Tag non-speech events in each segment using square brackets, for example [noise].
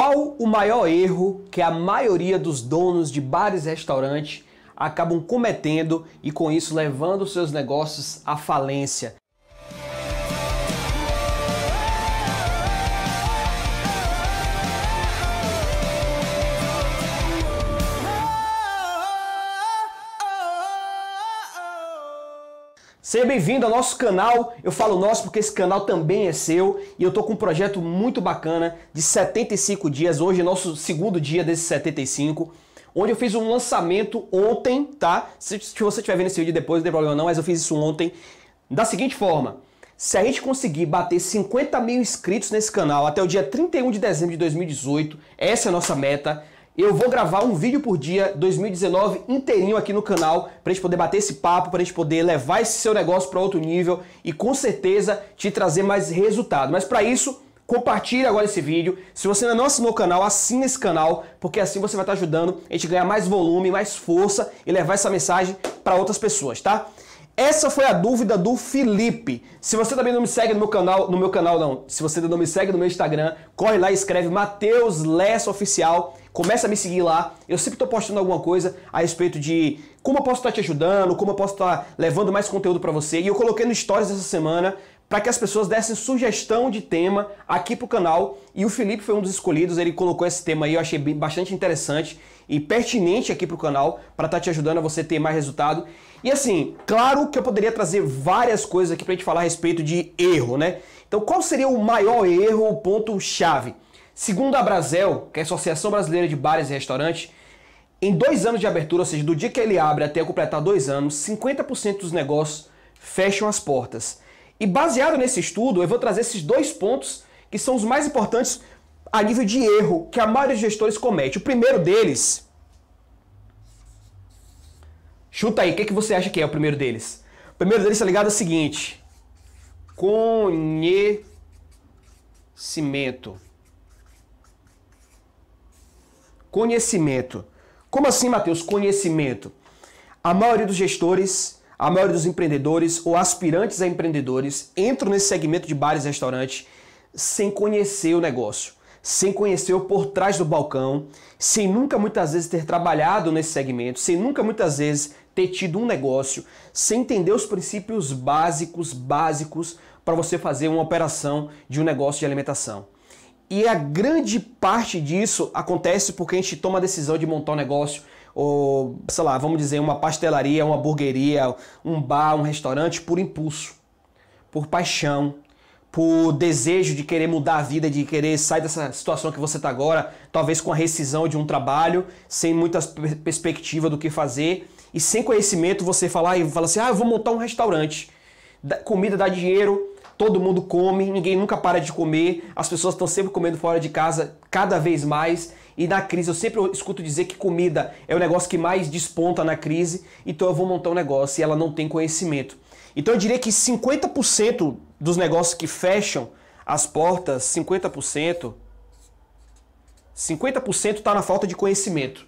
Qual o maior erro que a maioria dos donos de bares e restaurantes acabam cometendo e com isso levando seus negócios à falência? Seja bem-vindo ao nosso canal. Eu falo nosso porque esse canal também é seu e eu tô com um projeto muito bacana de 75 dias. Hoje é nosso segundo dia desses 75, onde eu fiz um lançamento ontem, tá? Se, se você estiver vendo esse vídeo depois, não tem problema não, mas eu fiz isso ontem da seguinte forma. Se a gente conseguir bater 50 mil inscritos nesse canal até o dia 31 de dezembro de 2018, essa é a nossa meta. Eu vou gravar um vídeo por dia 2019 inteirinho aqui no canal para a gente poder bater esse papo, para a gente poder levar esse seu negócio para outro nível e com certeza te trazer mais resultado. Mas para isso, compartilhe agora esse vídeo. Se você ainda não assinou o canal, assina esse canal, porque assim você vai estar ajudando a gente ganhar mais volume, mais força e levar essa mensagem para outras pessoas, tá? Essa foi a dúvida do Felipe. Se você também não me segue no meu canal, no meu canal não, se você ainda não me segue no meu Instagram, corre lá e escreve Mateus Lessa Oficial começa a me seguir lá. Eu sempre estou postando alguma coisa a respeito de como eu posso estar tá te ajudando, como eu posso estar tá levando mais conteúdo para você. E eu coloquei no Stories essa semana para que as pessoas dessem sugestão de tema aqui pro canal. E o Felipe foi um dos escolhidos, ele colocou esse tema aí, eu achei bastante interessante e pertinente aqui pro canal para estar tá te ajudando a você ter mais resultado. E assim, claro que eu poderia trazer várias coisas aqui a gente falar a respeito de erro, né? Então, qual seria o maior erro, o ponto chave? Segundo a Brasel, que é a Associação Brasileira de Bares e Restaurantes, em dois anos de abertura, ou seja, do dia que ele abre até completar dois anos, 50% dos negócios fecham as portas. E baseado nesse estudo, eu vou trazer esses dois pontos que são os mais importantes a nível de erro que a maioria dos gestores comete. O primeiro deles. Chuta aí, o que, é que você acha que é o primeiro deles? O primeiro deles está ligado ao seguinte: conhecimento. Conhecimento. Como assim, Matheus? Conhecimento. A maioria dos gestores, a maioria dos empreendedores ou aspirantes a empreendedores entram nesse segmento de bares e restaurantes sem conhecer o negócio, sem conhecer o por trás do balcão, sem nunca muitas vezes ter trabalhado nesse segmento, sem nunca muitas vezes ter tido um negócio, sem entender os princípios básicos, básicos para você fazer uma operação de um negócio de alimentação. E a grande parte disso acontece porque a gente toma a decisão de montar um negócio, ou, sei lá, vamos dizer, uma pastelaria, uma hamburgueria, um bar, um restaurante, por impulso, por paixão, por desejo de querer mudar a vida, de querer sair dessa situação que você está agora, talvez com a rescisão de um trabalho, sem muita perspectiva do que fazer, e sem conhecimento você falar e fala assim, ah, eu vou montar um restaurante. comida dá dinheiro, todo mundo come, ninguém nunca para de comer, as pessoas estão sempre comendo fora de casa cada vez mais. E na crise eu sempre escuto dizer que comida é o negócio que mais desponta na crise, então eu vou montar um negócio e ela não tem conhecimento. Então eu diria que 50% dos negócios que fecham as portas, 50%, 50% está na falta de conhecimento.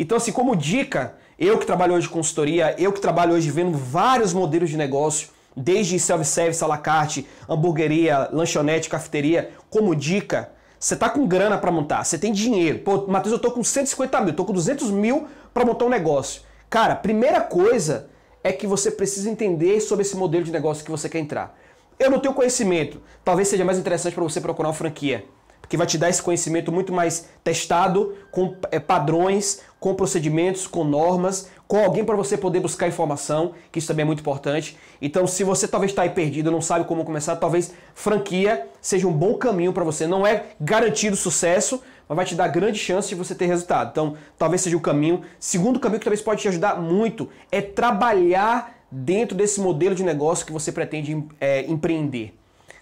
Então, assim, como dica, eu que trabalho hoje em consultoria, eu que trabalho hoje vendo vários modelos de negócio, desde self-service, à la carte, hamburgueria, lanchonete, cafeteria, como dica, você tá com grana para montar, você tem dinheiro. Pô, Matheus, eu tô com 150 mil, tô com 200 mil para montar um negócio. Cara, primeira coisa é que você precisa entender sobre esse modelo de negócio que você quer entrar. Eu não tenho conhecimento, talvez seja mais interessante para você procurar uma franquia que vai te dar esse conhecimento muito mais testado, com é, padrões, com procedimentos, com normas, com alguém para você poder buscar informação, que isso também é muito importante. Então, se você talvez está aí perdido, não sabe como começar, talvez franquia seja um bom caminho para você. Não é garantido sucesso, mas vai te dar grande chance de você ter resultado. Então, talvez seja o um caminho. Segundo caminho que talvez pode te ajudar muito é trabalhar dentro desse modelo de negócio que você pretende é, empreender.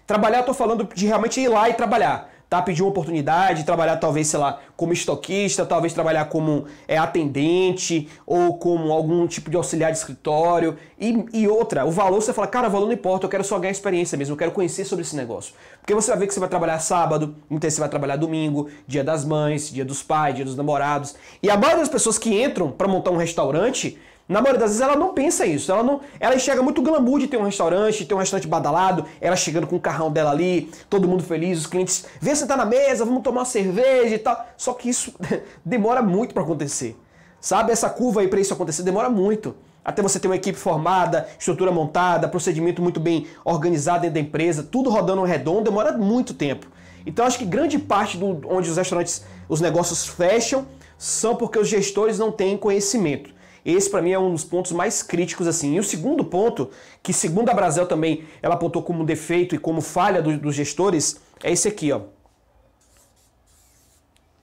Trabalhar, estou falando de realmente ir lá e trabalhar tá? Pedir uma oportunidade, trabalhar talvez, sei lá, como estoquista, talvez trabalhar como é, atendente ou como algum tipo de auxiliar de escritório. E, e outra, o valor você fala, cara, o valor não importa, eu quero só ganhar experiência mesmo, eu quero conhecer sobre esse negócio. Porque você vai ver que você vai trabalhar sábado, muitas você vai trabalhar domingo, dia das mães, dia dos pais, dia dos namorados. E a maioria das pessoas que entram para montar um restaurante na maioria das vezes ela não pensa isso. Ela não, ela enxerga muito glamour de ter um restaurante, de ter um restaurante badalado, ela chegando com o carrão dela ali, todo mundo feliz, os clientes, vem sentar na mesa, vamos tomar uma cerveja e tal. Só que isso [laughs] demora muito para acontecer. Sabe essa curva aí para isso acontecer demora muito. Até você ter uma equipe formada, estrutura montada, procedimento muito bem organizado dentro da empresa, tudo rodando redondo, demora muito tempo. Então acho que grande parte do onde os restaurantes, os negócios fecham, são porque os gestores não têm conhecimento. Esse para mim é um dos pontos mais críticos assim. E o segundo ponto, que segundo a Brasel também ela apontou como defeito e como falha do, dos gestores, é esse aqui, ó.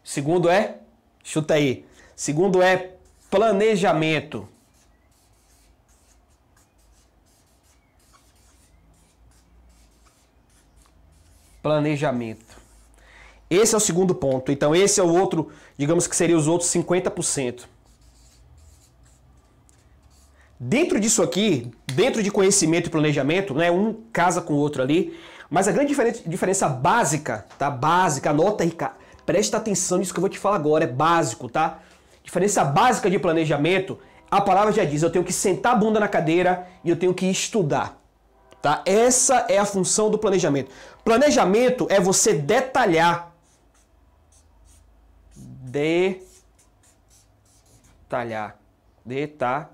Segundo é, chuta aí. Segundo é planejamento. Planejamento. Esse é o segundo ponto. Então, esse é o outro, digamos que seria os outros 50%. Dentro disso aqui, dentro de conhecimento e planejamento, né, um casa com o outro ali, mas a grande diferença, básica, tá? Básica, anota aí, cara. Presta atenção nisso que eu vou te falar agora, é básico, tá? Diferença básica de planejamento, a palavra já diz, eu tenho que sentar a bunda na cadeira e eu tenho que estudar, tá? Essa é a função do planejamento. Planejamento é você detalhar. Detalhar. Detalhar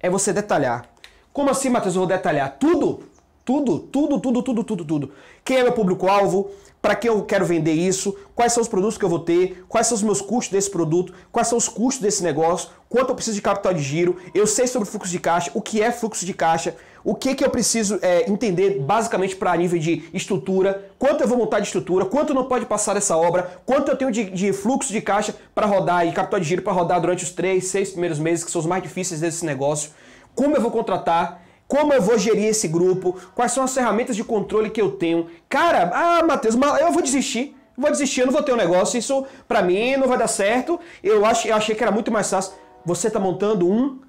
é você detalhar. Como assim, Matheus? Eu vou detalhar tudo? Tudo, tudo, tudo, tudo, tudo, tudo. Quem é meu público-alvo? Para quem eu quero vender isso? Quais são os produtos que eu vou ter? Quais são os meus custos desse produto? Quais são os custos desse negócio? Quanto eu preciso de capital de giro? Eu sei sobre fluxo de caixa, o que é fluxo de caixa, o que, que eu preciso é, entender basicamente para nível de estrutura, quanto eu vou montar de estrutura, quanto não pode passar essa obra, quanto eu tenho de, de fluxo de caixa para rodar e capital de giro para rodar durante os três, seis primeiros meses, que são os mais difíceis desse negócio, como eu vou contratar como eu vou gerir esse grupo? Quais são as ferramentas de controle que eu tenho? Cara, ah, Matheus, eu vou desistir. Vou desistir, eu não vou ter um negócio. Isso para mim não vai dar certo. Eu, ach, eu achei que era muito mais fácil. Você está montando um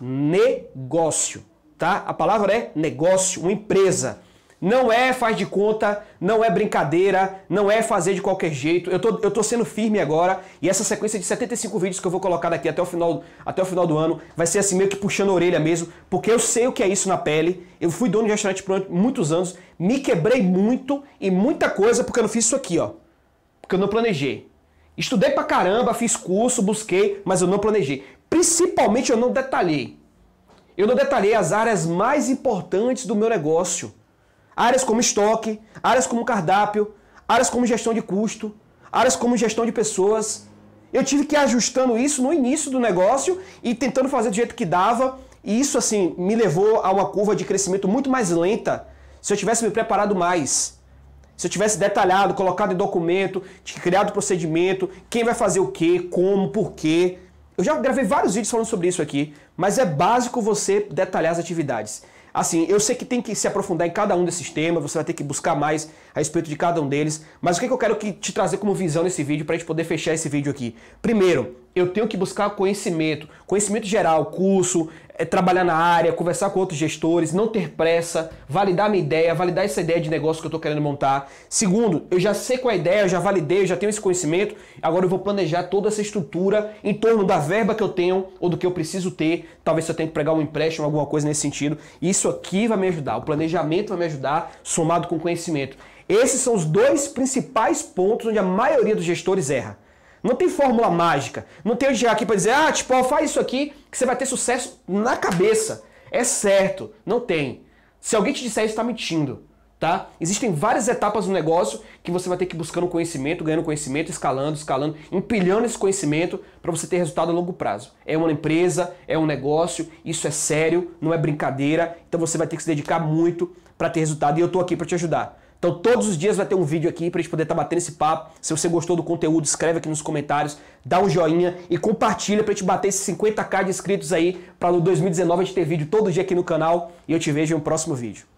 negócio, tá? A palavra é negócio, uma empresa. Não é faz de conta, não é brincadeira, não é fazer de qualquer jeito. Eu tô, eu tô sendo firme agora e essa sequência de 75 vídeos que eu vou colocar daqui até o final, até o final do ano vai ser assim meio que puxando a orelha mesmo, porque eu sei o que é isso na pele. Eu fui dono de restaurante por muitos anos, me quebrei muito e muita coisa porque eu não fiz isso aqui, ó. Porque eu não planejei. Estudei pra caramba, fiz curso, busquei, mas eu não planejei. Principalmente eu não detalhei. Eu não detalhei as áreas mais importantes do meu negócio. Áreas como estoque, áreas como cardápio, áreas como gestão de custo, áreas como gestão de pessoas. Eu tive que ir ajustando isso no início do negócio e tentando fazer do jeito que dava. E isso, assim, me levou a uma curva de crescimento muito mais lenta. Se eu tivesse me preparado mais, se eu tivesse detalhado, colocado em documento, criado procedimento, quem vai fazer o quê, como, por quê. Eu já gravei vários vídeos falando sobre isso aqui, mas é básico você detalhar as atividades. Assim, eu sei que tem que se aprofundar em cada um desses temas, você vai ter que buscar mais a respeito de cada um deles, mas o que, é que eu quero que te trazer como visão nesse vídeo para a gente poder fechar esse vídeo aqui? Primeiro, eu tenho que buscar conhecimento, conhecimento geral, curso, é, trabalhar na área, conversar com outros gestores, não ter pressa, validar minha ideia, validar essa ideia de negócio que eu estou querendo montar. Segundo, eu já sei qual é a ideia, eu já validei, eu já tenho esse conhecimento, agora eu vou planejar toda essa estrutura em torno da verba que eu tenho ou do que eu preciso ter. Talvez eu tenha que pegar um empréstimo, alguma coisa nesse sentido. Isso aqui vai me ajudar, o planejamento vai me ajudar, somado com conhecimento. Esses são os dois principais pontos onde a maioria dos gestores erra não tem fórmula mágica. Não tem onde chegar aqui para dizer, ah, tipo, faz isso aqui que você vai ter sucesso na cabeça. É certo. Não tem. Se alguém te disser isso, está mentindo. Tá? Existem várias etapas no negócio que você vai ter que ir buscando conhecimento, ganhando conhecimento, escalando, escalando, empilhando esse conhecimento para você ter resultado a longo prazo. É uma empresa, é um negócio, isso é sério, não é brincadeira, então você vai ter que se dedicar muito para ter resultado e eu estou aqui para te ajudar. Então todos os dias vai ter um vídeo aqui pra gente poder estar tá batendo esse papo. Se você gostou do conteúdo, escreve aqui nos comentários, dá um joinha e compartilha pra gente bater esses 50k de inscritos aí, pra no 2019 a gente ter vídeo todo dia aqui no canal. E eu te vejo em um próximo vídeo.